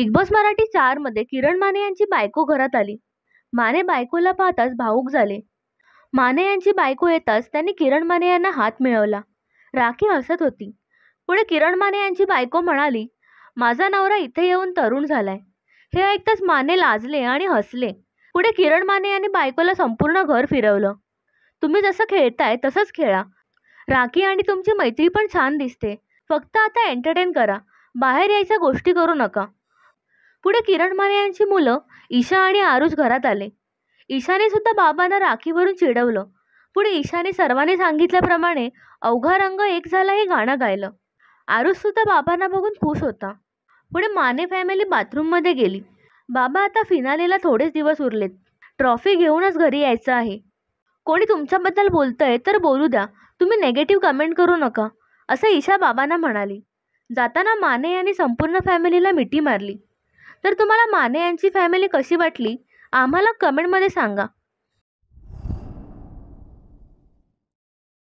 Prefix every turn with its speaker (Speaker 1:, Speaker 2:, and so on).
Speaker 1: big boss Marathi चारमध्ये किरण माने यांची बायको घरात आली माने बायकोला पाहताच भाऊक झाले माने यांची बायको येताच त्यांनी किरण माने यांना हात मिळवला राखी हसत होती पुढे किरण माने यांची बायको म्हणाली माझा नवरा इथे येऊन तरुण झालाय हे ऐकताच माने लाजले आणि हसले पुढे किरण माने यांनी बायकोला संपूर्ण घर फिरवलं तुम्ही जसं खेळताय तसंच खेळा राखी आणि तुमची मैत्री पण छान दिसते फक्त आता एंटरटेन करा बाहेर यायच्या गोष्टी करू नका पुढे किरण माने यांची मुलं ईशा आणि आरुष घरात आले ईशाने सुद्धा बाबांना राखीवरून चिडवलं पुढे ईशाने सर्वांनी सांगितल्याप्रमाणे अवघा रंग एक झाला हे गाणं गायलं आरुष सुद्धा बाबांना बघून खुश होता पुढे माने फॅमिली बाथरूममध्ये गेली बाबा आता फिनालेला थोडेच दिवस उरलेत ट्रॉफी घेऊनच घरी यायचं आहे कोणी तुमच्याबद्दल बोलतंय तर बोलू द्या तुम्ही नेगेटिव्ह कमेंट करू नका असं ईशा बाबांना म्हणाली जाताना माने यांनी संपूर्ण फॅमिलीला मिठी मारली तर तुम्हाला माने यांची फॅमिली कशी वाटली आम्हाला कमेंटमध्ये सांगा